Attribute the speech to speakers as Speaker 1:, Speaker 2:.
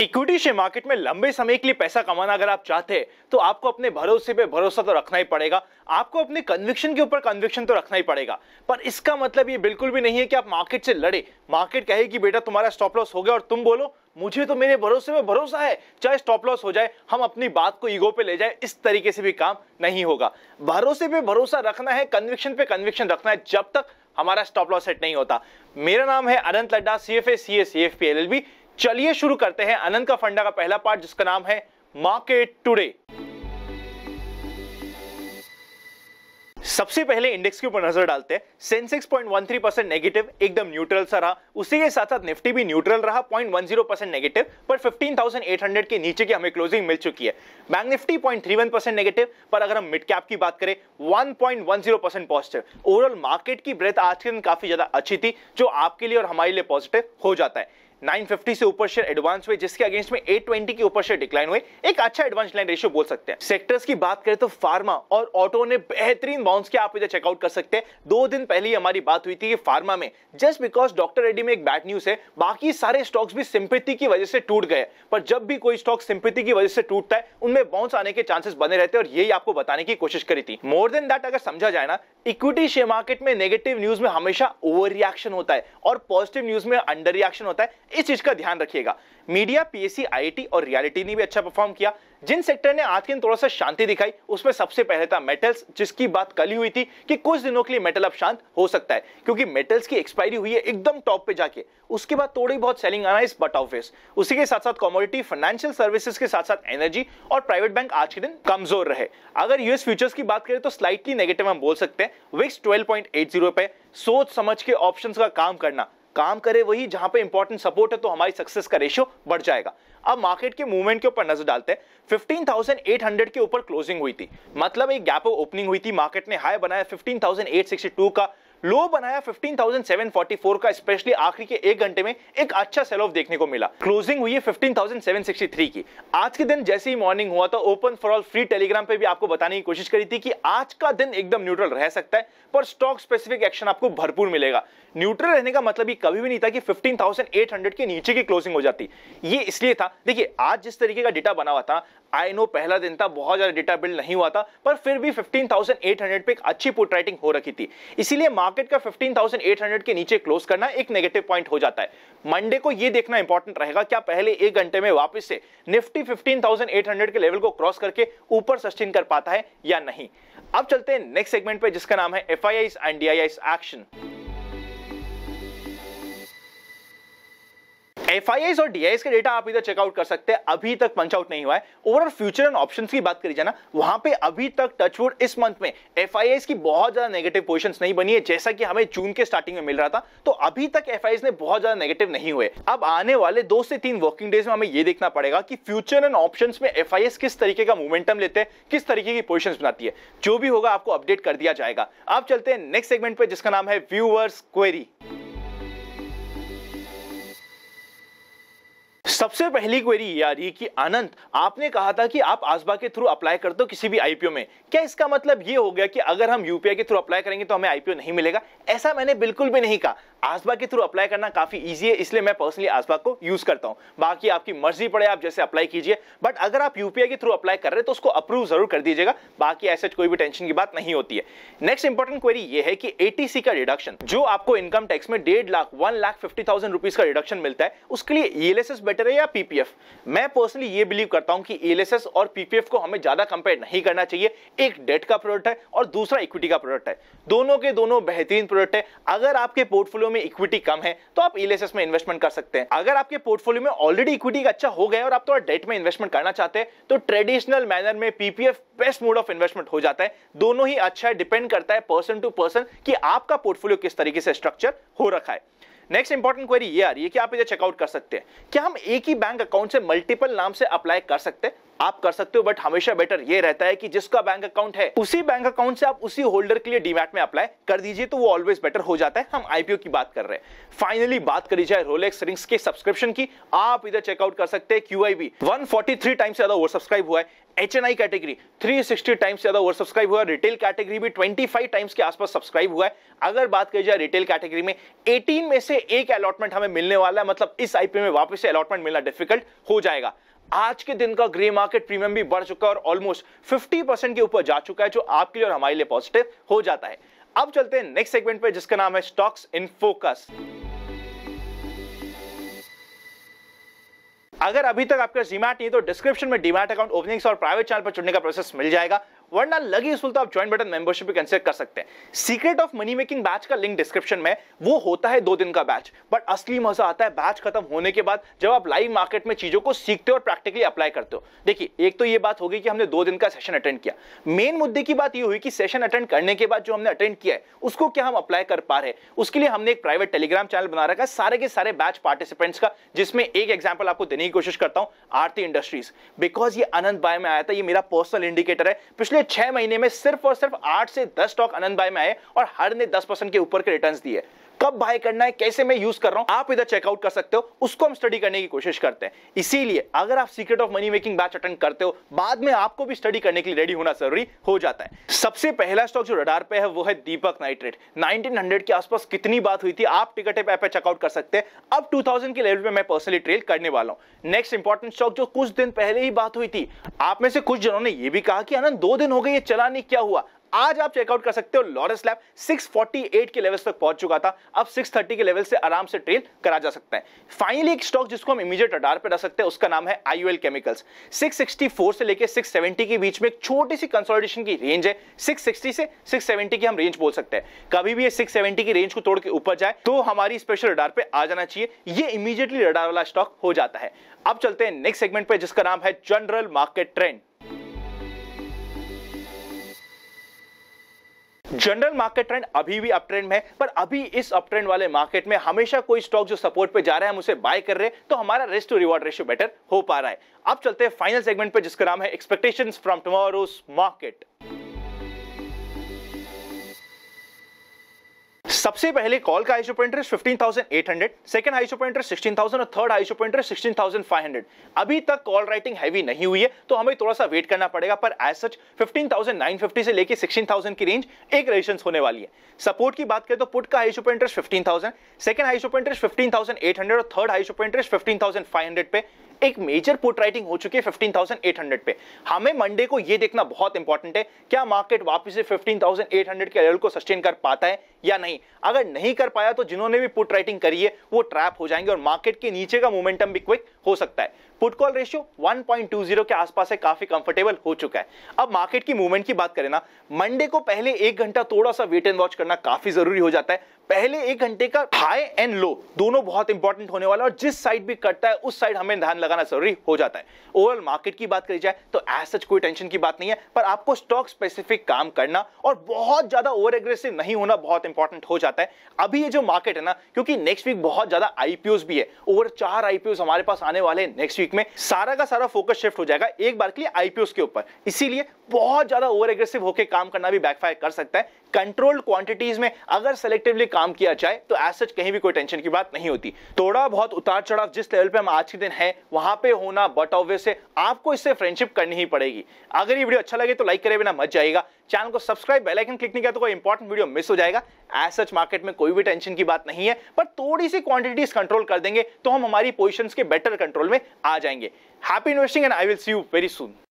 Speaker 1: equity share market में लंबे समय के लिए पैसा कमाना अगर आप चाहते हैं तो आपको अपने भरोसे पे भरोसा तो रखना ही पड़ेगा आपको अपने कन्विक्शन के ऊपर कन्विक्शन तो रखना ही पड़ेगा पर इसका मतलब ये बिल्कुल भी नहीं है कि आप मार्केट से लड़े मार्केट कहे कि बेटा तुम्हारा स्टॉप लॉस हो गया और तुम बोलो मुझे तो मेरे भरोसे पे भरोसा है चाहे स्टॉप लॉस हो जाए हम अपनी बात को ईगो पे ले जाए इस तरीके से भी काम नहीं होगा भरोसे पे भरोसा रखना है कन्विक्शन पे कन्विक्शन रखना है जब तक हमारा स्टॉप लॉस सेट नहीं होता मेरा नाम है Anant Ladda C F A C S C F P L L B चलिए शुरू करते हैं आनंद का फंडा का पहला पार्ट जिसका नाम है मार्केट टुडे सबसे पहले इंडेक्स के ऊपर नजर डालते हैं सेंसेक्स 0.13 परसेंट नेगेटिव एकदम न्यूट्रल सा रहा उसी के साथ साथ निफ्टी भी न्यूट्रल रहा point one zero percent negative पर फिफ्टीन थाउजेंड एट हंड्रेड के नीचे की हमें क्लोजिंग मिल चुकी है बैंक निफ्टी 0.31 परसेंट नेगेटिव पर अगर हम मिड कैप की बात करें one point 1.10 percent positive overall market की ब्रेथ आज के दिन काफी ज्यादा अच्छी थी जो आपके लिए और हमारे लिए पॉजिटिव हो जाता है 950 से ऊपर शेयर एडवांस हुए जिसके अगेंस्ट में 820 के ऊपर शेयर डिक्लाइन हुए एक अच्छा एडवांस लाइन रेशियो बोल सकते हैं सेक्टर्स की बात करें तो फार्मा और ऑटो ने बेहतरीन बाउंस किया आप इधर चेकआउट कर सकते हैं दो दिन पहले ही हमारी बात हुई थी कि फार्मा में जस्ट बिकॉज डॉक्टर रेड्डी में एक बैड न्यूज है बाकी सारे स्टॉक्स भी सिंपति की वजह से टूट गए पर जब भी कोई स्टॉक सिंपति की वजह से टूटता है उनमें बाउंस आने के चांसेस बने रहते हैं और यही आपको बताने की कोशिश करी थी मोर देन दैट अगर समझा जाए ना इक्विटी शेयर मार्केट में नेगेटिव न्यूज में हमेशा ओवर रिएक्शन होता है और पॉजिटिव न्यूज में अंडर रिएक्शन होता है इस चीज का ध्यान रखिएगा मीडिया पीएससी आईटी और रियलिटी ने भी अच्छा परफॉर्म किया जिन सेक्टर ने आज के दिन थोड़ा सा शांति दिखाई उसमें सबसे पहले था मेटल्स जिसकी बात कल ही हुई थी कि कुछ दिनों के लिए मेटल अब शांत हो सकता है क्योंकि मेटल्स की एक्सपायरी हुई है एकदम टॉप पे जाके उसके बाद थोड़ी बहुत सेलिंग आना इस बट ऑफिस उसी के साथ साथ कॉमोडिटी फाइनेंशियल सर्विसेज के साथ साथ एनर्जी और प्राइवेट बैंक आज के दिन कमजोर रहे अगर यूएस फ्यूचर्स की बात करें तो स्लाइटली नेगेटिव हम बोल सकते हैं विक्स ट्वेल्व पे सोच समझ के ऑप्शन का काम करना काम करे वही जहां पे इंपॉर्टेंट सपोर्ट है तो हमारी सक्सेस का रेशियो बढ़ जाएगा अब मार्केट के मूवमेंट के ऊपर नजर डालते हैं 15,800 के ऊपर क्लोजिंग हुई थी मतलब एक गैप ओपनिंग हुई थी मार्केट ने हाई बनाया 15,862 का लो बनाया 15,744 का स्पेशली आखिरी के एक घंटे में एक अच्छा सेल ऑफ देखने को मिला क्लोजिंग हुई है 15,763 की आज के दिन जैसे ही मॉर्निंग हुआ था open for all free Telegram पे भी आपको बताने की कोशिश करी थी कि आज का दिन एकदम न्यूट्रल रह सकता है पर स्टॉक स्पेसिफिक एक्शन आपको भरपूर मिलेगा न्यूट्रल रहने का मतलब ये कभी भी नहीं था कि 15,800 के नीचे की क्लोजिंग हो जाती ये इसलिए था देखिए आज जिस तरीके का डेटा बना हुआ था आई नो पहला दिन था बहुत ज्यादा डेटा बिल्ड नहीं हुआ था पर फिर भी 15,800 पे एक अच्छी पुट राइटिंग हो रखी थी इसीलिए मार्केट का 15,800 के नीचे क्लोज करना एक नेगेटिव पॉइंट हो जाता है मंडे को यह देखना इंपॉर्टेंट रहेगा क्या पहले एक घंटे में वापस से निफ्टी 15,800 के लेवल को क्रॉस करके ऊपर सस्टेन कर पाता है या नहीं अब चलते हैं नेक्स्ट सेगमेंट पे जिसका नाम है F I and D action F और डी का डेटा आप इधर चेकआउट कर सकते हैं अभी तक पंच आउट नहीं हुआ है ओवरऑल फ्यूचर एंड ऑप्शंस की बात करी जाए ना वहां पे अभी तक टचवुड इस मंथ में एफ की बहुत ज्यादा नेगेटिव पोजिशन नहीं बनी है जैसा कि हमें जून के स्टार्टिंग में मिल रहा था तो अभी तक एफ ने बहुत ज्यादा नेगेटिव नहीं हुए अब आने वाले दो से तीन वर्किंग डेज में हमें यह देखना पड़ेगा कि फ्यूचर एंड ऑप्शन में एफ किस तरीके का मोमेंटम लेते हैं किस तरीके की पोजिशन बनाती है जो भी होगा आपको अपडेट कर दिया जाएगा अब चलते हैं नेक्स्ट सेगमेंट पर जिसका नाम है व्यूअर्स क्वेरी सबसे पहली क्वेरी ये यार ये कि आनंद आपने कहा था कि आप आसबा के थ्रू अप्लाई कर दो किसी भी आईपीओ में क्या इसका मतलब ये हो गया कि अगर हम यूपीआई के थ्रू अप्लाई करेंगे तो हमें आईपीओ नहीं मिलेगा ऐसा मैंने बिल्कुल भी नहीं कहा आसबा के थ्रू अप्लाई करना काफी इजी है इसलिए मैं पर्सनली आसबा को यूज करता हूँ बाकी आपकी मर्जी पड़े आप जैसे अप्लाई कीजिए बट अगर आप यूपीआई के थ्रू अप्लाई कर रहे हैं तो उसको अप्रूव जरूर कर दीजिएगा बाकी ऐसे कोई भी टेंशन की बात नहीं होती है नेक्स्ट इंपॉर्टेंट क्वेरी ये है कि एटीसी का रिडक्शन जो आपको इनकम टैक्स में डेढ़ lakh one lakh fifty thousand rupees का रिडक्शन मिलता है उसके लिए ईएलएसएस e बेटर है या पीपीएफ मैं पर्सनली ये बिलीव करता हूं कि एलएसएस और पीपीएफ को हमें ज्यादा कंपेयर नहीं करना चाहिए एक डेट का प्रोडक्ट है और दूसरा इक्विटी का प्रोडक्ट है दोनों के दोनों बेहतरीन प्रोडक्ट है अगर आपके पोर्टफोलियो में इक्विटी कम है तो आप एलएसएस में इन्वेस्टमेंट कर सकते हैं अगर आपके पोर्टफोलियो में ऑलरेडी इक्विटी का अच्छा हो गया और आप थोड़ा डेट में इन्वेस्टमेंट करना चाहते हैं तो ट्रेडिशनल मैनर में PPF best mode of investment हो जाता है दोनों ही अच्छा है डिपेंड करता है पर्सन टू पर्सन कि आपका पोर्टफोलियो किस तरीके से स्ट्रक्चर हो रखा है नेक्स्ट इंपॉर्टेंट क्वेरी ये आ रही है कि आप इसे चेकआउट कर सकते हैं क्या हम एक ही बैंक अकाउंट से मल्टीपल नाम से अप्लाई कर सकते हैं आप कर सकते हो बट हमेशा बेटर ये रहता है कि जिसका बैंक अकाउंट है उसी बैंक अकाउंट से आप उसी होल्डर के लिए डीमैट में अप्लाई कर दीजिए तो वो ऑलवेज बेटर हो जाता है हम आईपीओ की बात कर रहे हैं फाइनली बात करी जाए रोलेक्स रिंग्स के सब्सक्रिप्शन की आप इधर चेकआउट कर सकते हैं Q I B one forty three time से ज्यादा ओवर सब्सक्राइब हुआ है H N I category three sixty times ज्यादा ओवर सब्सक्राइब हुआ रिटेल कैटेगरी भी ट्वेंटी फाइव टाइम्स के आसपास सब्सक्राइब हुआ है अगर बात करी जाए रिटेल कैटेगरी में एटीन में से एक अलॉटमेंट हमें मिलने वाला है मतलब इस आईपीओ में वापस से अलॉटमेंट मिलना डिफिकल्ट हो जाएगा आज के दिन का ग्रे मार्केट प्रीमियम भी बढ़ चुका है और ऑलमोस्ट 50 परसेंट के ऊपर जा चुका है जो आपके लिए और हमारे लिए पॉजिटिव हो जाता है अब चलते हैं नेक्स्ट सेगमेंट पे जिसका नाम है स्टॉक्स इन फोकस अगर अभी तक आपका जीमैट नहीं तो डिस्क्रिप्शन में डीमैट अकाउंट ओपनिंग्स और प्राइवेट चैनल पर चुनने का प्रोसेस मिल जाएगा वरना लगी उसूल तो आप ज्वाइन बटन मेंबरशिप भी कंसिडर कर सकते हैं secret of money making batch का लिंक डिस्क्रिप्शन में वो होता है दो दिन का बैच बट असली मजा आता है बैच खत्म होने के बाद जब आप लाइव मार्केट में चीजों को सीखते हो और प्रैक्टिकली अप्लाई करते हो देखिए एक तो ये बात होगी कि हमने दो दिन का सेशन अटेंड किया मेन मुद्दे की बात ये हुई कि सेशन अटेंड करने के बाद जो हमने अटेंड किया है उसको क्या हम अप्लाई कर पा रहे हैं उसके लिए हमने एक प्राइवेट टेलीग्राम चैनल बना रखा है सारे के सारे बैच पार्टिसिपेंट्स का जिसमें एक एग्जाम्पल आपको देने की कोशिश करता हूं आरती इंडस्ट्रीज बिकॉज ये अनंत बाय में आया था ये मेरा पर्सनल इंडिकेटर है पिछले पिछले छह महीने में सिर्फ और सिर्फ आठ से दस स्टॉक आनंद बाय में आए और हर ने दस परसेंट के ऊपर के रिटर्न दिए कब बाय करना है कैसे मैं यूज कर रहा हूं आप इधर चेकआउट कर सकते हो उसको हम स्टडी करने की कोशिश करते हैं इसीलिए अगर आप secret of money making batch attend करते हो बाद में आपको भी स्टडी करने के लिए रेडी होना जरूरी हो जाता है सबसे पहला स्टॉक जो रडार पे है वो है दीपक नाइट्रेट नाइनटीन के आसपास कितनी बात हुई थी आप टिकट ऐप पे चेकआउट कर सकते हैं अब टू के लेवल पे मैं पर्सनली ट्रेल करने वाला हूं नेक्स्ट इंपॉर्टेंट स्टॉक जो कुछ दिन पहले ही बात हुई थी आप में से कुछ जनों ने यह भी कहा कि आनंद दो दिन हो गए ये चला नहीं क्या हुआ आज आप चेकआउट कर सकते हो लॉरेंस लैब 648 के लेवल्स तक पहुंच चुका था अब 630 के लेवल से आराम से ट्रेल करा जा सकता है फाइनली एक स्टॉक जिसको हम इमीडिएट अडार पर रख सकते हैं उसका नाम है आईयूएल केमिकल्स 664 से लेके 670 के बीच में एक छोटी सी कंसोलिडेशन की रेंज है 660 से 670 की हम रेंज बोल सकते हैं कभी भी ये 670 की रेंज को तोड़ के ऊपर जाए तो हमारी स्पेशल अडार पर आ जाना चाहिए ये इमीडिएटली रडार वाला स्टॉक हो जाता है अब चलते हैं नेक्स्ट सेगमेंट पर जिसका नाम है general market trend general market trend अभी भी अप ट्रेंड में पर अभी इस अप ट्रेंड वाले मार्केट में हमेशा कोई स्टॉक जो सपोर्ट पे जा रहा है हम उसे बाय कर रहे हैं तो हमारा risk to reward ratio better हो पा रहा है अब चलते हैं फाइनल सेगमेंट पे जिसका नाम है एक्सपेक्टेशंस फ्रॉम टुमारोज मार्केट सबसे पहले कॉल का आईसो प्रिंटर fifteen thousand eight hundred second आईसो प्रिंटर सिक्सटीन थाउजेंड और थर्ड आईसो प्रिंटर सिक्सटीन थाउजेंड फाइव हंड्रेड अभी तक कॉल राइटिंग हैवी नहीं हुई है तो हमें थोड़ा सा वेट करना पड़ेगा पर as such fifteen thousand nine fifty से लेकर सिक्सटीन थाउजेंड की रेंज एक रेशन होने वाली है सपोर्ट की बात करें तो पुट का आईसो प्रिंटर फिफ्टीन थाउजेंड सेकंड आईसो प्रिंटर फिफ्टीन थाउजेंड एट हंड्रेड और थर्ड आईसो प्रिंटर फिफ्टीन थाउजेंड फाइव हंड्रेड पे एक मेजर पुट राइटिंग हो चुकी है 15,800 पे हमें मंडे को यह देखना बहुत इंपॉर्टेंट है क्या मार्केट वापस से 15,800 के लेवल को सस्टेन कर पाता है या नहीं अगर नहीं कर पाया तो जिन्होंने भी पुट राइटिंग करी है वो ट्रैप हो जाएंगे और मार्केट के नीचे का मोमेंटम भी क्विक हो सकता है पुट कॉल रेशियो 1.20 के आसपास है काफी कंफर्टेबल हो चुका है अब मार्केट की मूवमेंट की बात करें ना मंडे को पहले एक घंटा थोड़ा सा वेट एंड वॉच करना काफी जरूरी हो जाता है पहले एक घंटे का हाई एंड लो दोनों बहुत इंपॉर्टेंट होने वाला और जिस साइड भी कटता है उस साइड हमें ध्यान लगाना जरूरी हो जाता है ओवरऑल मार्केट की बात करी जाए तो एज सच कोई टेंशन की बात नहीं है पर आपको स्टॉक स्पेसिफिक काम करना और बहुत ज्यादा ओवर एग्रेसिव नहीं होना बहुत इंपॉर्टेंट हो जाता है अभी ये जो मार्केट है ना क्योंकि नेक्स्ट वीक बहुत ज्यादा आईपीओ भी है ओवर चार आईपीओ हमारे पास आने वाले हैं नेक्स्ट वीक में सारा का सारा फोकस शिफ्ट हो जाएगा एक बार के लिए आईपीओ के ऊपर इसीलिए बहुत ज्यादा ओवर एग्रेसिव होकर काम करना भी बैकफायर कर सकता है कंट्रोल क्वांटिटीज में अगर सेलेक्टिवली काम किया जाए तो एज सच कहीं भी कोई टेंशन की बात नहीं होती थोड़ा बहुत उतार चढ़ाव जिस लेवल पे हम आज के दिन है वहां पे होना बट ऑब्वियस है आपको इससे फ्रेंडशिप करनी ही पड़ेगी अगर ये वीडियो अच्छा लगे तो लाइक करे बिना मत जाएगा चैनल को सब्सक्राइब बेल आइकन क्लिक नहीं किया तो कोई इंपॉर्टेंट वीडियो मिस हो जाएगा एज सच मार्केट में कोई भी टेंशन की बात नहीं है पर थोड़ी सी क्वांटिटीज कंट्रोल कर देंगे तो हम हमारी पोजिशन के बेटर कंट्रोल में आ जाएंगे happy investing and I will see you very soon